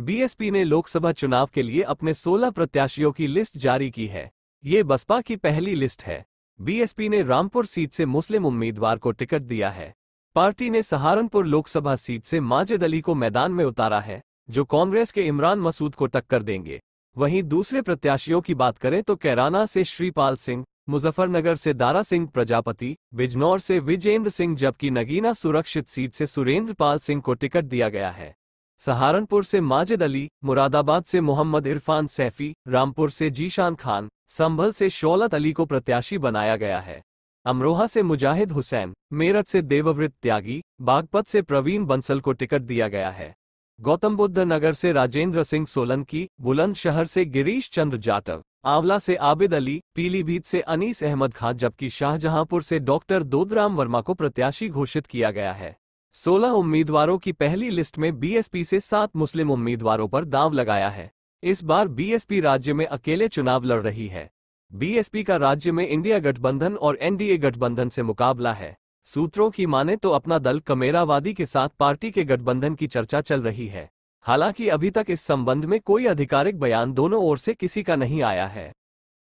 BSP ने लोकसभा चुनाव के लिए अपने 16 प्रत्याशियों की लिस्ट जारी की है ये बसपा की पहली लिस्ट है बीएसपी ने रामपुर सीट से मुस्लिम उम्मीदवार को टिकट दिया है पार्टी ने सहारनपुर लोकसभा सीट से माजिद अली को मैदान में उतारा है जो कांग्रेस के इमरान मसूद को टक्कर देंगे वहीं दूसरे प्रत्याशियों की बात करें तो कैराना से श्रीपाल सिंह मुजफ्फरनगर से दारा सिंह प्रजापति बिजनौर से विजेंद्र सिंह जबकि नगीना सुरक्षित सीट से सुरेंद्र पाल सिंह को टिकट दिया गया है सहारनपुर से माजिद अली मुरादाबाद से मोहम्मद इरफान सैफी रामपुर से जीशान खान संभल से शौलत अली को प्रत्याशी बनाया गया है अमरोहा से मुजाहिद हुसैन मेरठ से देवव्रत त्यागी बागपत से प्रवीण बंसल को टिकट दिया गया है गौतम बुद्ध नगर से राजेंद्र सिंह सोलंकी बुलंदशहर से गिरीश चंद्र जाटव आंवला से आबिद अली पीलीभीत से अनीस अहमद खान जबकि शाहजहांपुर से डॉक्टर दोदराम वर्मा को प्रत्याशी घोषित किया गया है सोलह उम्मीदवारों की पहली लिस्ट में बीएसपी से सात मुस्लिम उम्मीदवारों पर दाव लगाया है इस बार बीएसपी राज्य में अकेले चुनाव लड़ रही है बीएसपी का राज्य में इंडिया गठबंधन और एनडीए गठबंधन से मुकाबला है सूत्रों की माने तो अपना दल कमेरावादी के साथ पार्टी के गठबंधन की चर्चा चल रही है हालांकि अभी तक इस संबंध में कोई आधिकारिक बयान दोनों ओर से किसी का नहीं आया है